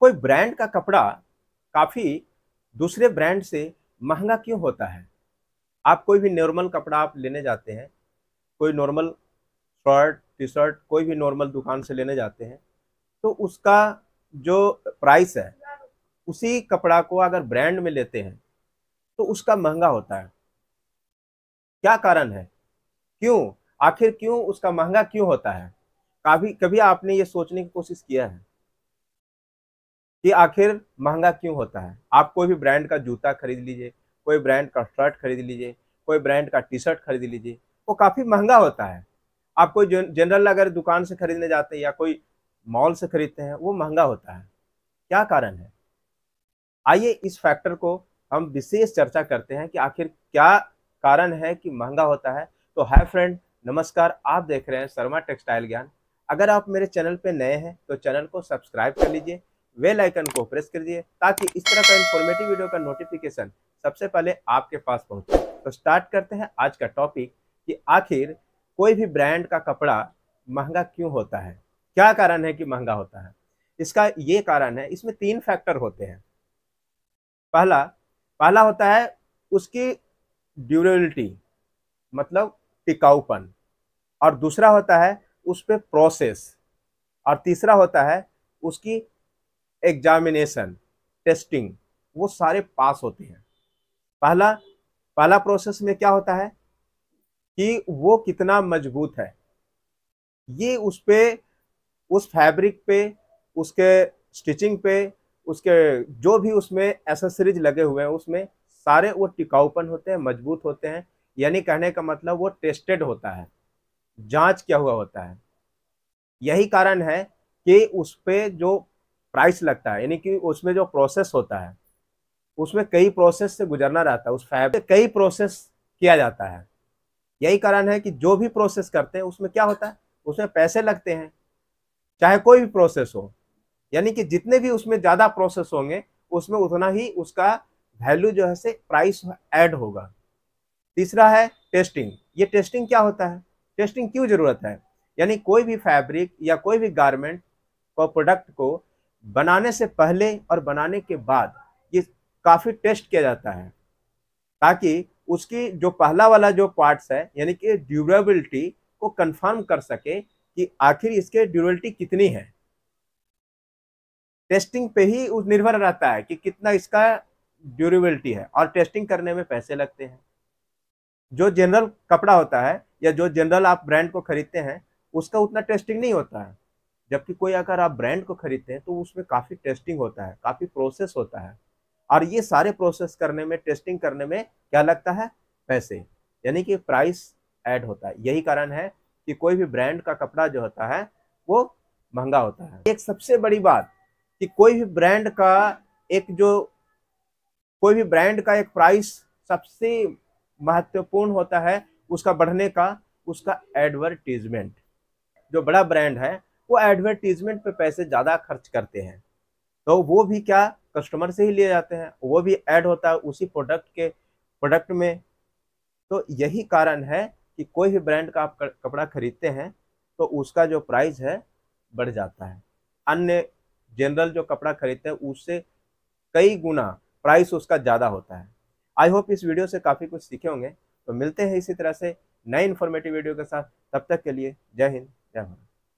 कोई ब्रांड का कपड़ा काफ़ी दूसरे ब्रांड से महंगा क्यों होता है आप कोई भी नॉर्मल कपड़ा आप लेने जाते हैं कोई नॉर्मल शर्ट टी शर्ट कोई भी नॉर्मल दुकान से लेने जाते हैं तो उसका जो प्राइस है उसी कपड़ा को अगर ब्रांड में लेते हैं तो उसका महंगा होता है क्या कारण है क्यों आखिर क्यों उसका महंगा क्यों होता है कभी कभी आपने ये सोचने की कोशिश किया है कि आखिर महंगा क्यों होता है आप कोई भी ब्रांड का जूता खरीद लीजिए कोई ब्रांड का शर्ट खरीद लीजिए कोई ब्रांड का टी शर्ट खरीद लीजिए वो काफ़ी महंगा होता है आप कोई जनरल अगर दुकान से खरीदने जाते हैं या कोई मॉल से खरीदते हैं वो महंगा होता है क्या कारण है आइए इस फैक्टर को हम विशेष चर्चा करते हैं कि आखिर क्या कारण है कि महंगा होता है तो हाय फ्रेंड नमस्कार आप देख रहे हैं शर्मा टेक्सटाइल ज्ञान अगर आप मेरे चैनल पर नए हैं तो चैनल को सब्सक्राइब कर लीजिए वेल आइकन को प्रेस कर दिए ताकि इस तरह का इन्फॉर्मेटिव वीडियो का नोटिफिकेशन सबसे पहले आपके पास पहुंचे तो स्टार्ट करते हैं आज का टॉपिक कि आखिर कोई भी ब्रांड का कपड़ा महंगा क्यों होता है क्या कारण है कि महंगा होता है इसका ये कारण है इसमें तीन फैक्टर होते हैं पहला पहला होता है उसकी ड्यूरेबिलिटी मतलब टिकाऊपन और दूसरा होता है उस पर प्रोसेस और तीसरा होता है उसकी एग्जामिनेशन टेस्टिंग वो सारे पास होते हैं पहला पहला प्रोसेस में क्या होता है कि वो कितना मजबूत है ये उस पर उस फैब्रिक पे उसके स्टिचिंग पे उसके जो भी उसमें एसेसरीज लगे हुए हैं उसमें सारे वो टिकाऊपन होते हैं मजबूत होते हैं यानी कहने का मतलब वो टेस्टेड होता है जांच क्या हुआ होता है यही कारण है कि उस पर जो प्राइस लगता है यानी कि उसमें जो प्रोसेस होता है उसमें कई प्रोसेस से गुजरना रहता है उस फैब से कई प्रोसेस किया जाता है यही कारण है कि जो भी प्रोसेस करते हैं उसमें क्या होता है उसमें पैसे लगते हैं चाहे कोई भी प्रोसेस हो यानी कि जितने भी उसमें ज़्यादा प्रोसेस होंगे उसमें उतना ही उसका वैल्यू जो है से प्राइस ऐड होगा तीसरा है टेस्टिंग ये टेस्टिंग क्या होता है टेस्टिंग क्यों ज़रूरत है यानी कोई भी फैब्रिक या कोई भी गारमेंट को प्रोडक्ट को बनाने से पहले और बनाने के बाद ये काफ़ी टेस्ट किया जाता है ताकि उसकी जो पहला वाला जो पार्ट्स है यानी कि ड्यूरेबिलिटी को कंफर्म कर सके कि आखिर इसके ड्यूरेबिलिटी कितनी है टेस्टिंग पे ही निर्भर रहता है कि कितना इसका ड्यूरेबिलिटी है और टेस्टिंग करने में पैसे लगते हैं जो जनरल कपड़ा होता है या जो जनरल आप ब्रांड को खरीदते हैं उसका उतना टेस्टिंग नहीं होता है जबकि कोई अगर आप ब्रांड को खरीदते हैं तो उसमें काफ़ी टेस्टिंग होता है काफ़ी प्रोसेस होता है और ये सारे प्रोसेस करने में टेस्टिंग करने में क्या लगता है पैसे यानी कि प्राइस ऐड होता है यही कारण है कि कोई भी ब्रांड का कपड़ा जो होता है वो महंगा होता है एक सबसे बड़ी बात कि कोई भी ब्रांड का एक जो कोई भी ब्रांड का एक प्राइस सबसे महत्वपूर्ण होता है उसका बढ़ने का उसका एडवर्टीजमेंट जो बड़ा ब्रांड है वो एडवर्टीजमेंट पे पैसे ज़्यादा खर्च करते हैं तो वो भी क्या कस्टमर से ही लिए जाते हैं वो भी ऐड होता है उसी प्रोडक्ट के प्रोडक्ट में तो यही कारण है कि कोई भी ब्रांड का आप कपड़ा खरीदते हैं तो उसका जो प्राइस है बढ़ जाता है अन्य जनरल जो कपड़ा खरीदते हैं उससे कई गुना प्राइस उसका ज़्यादा होता है आई होप इस वीडियो से काफ़ी कुछ सीखे होंगे तो मिलते हैं इसी तरह से नए इन्फॉर्मेटिव वीडियो के साथ तब तक के लिए जय हिंद जय भारत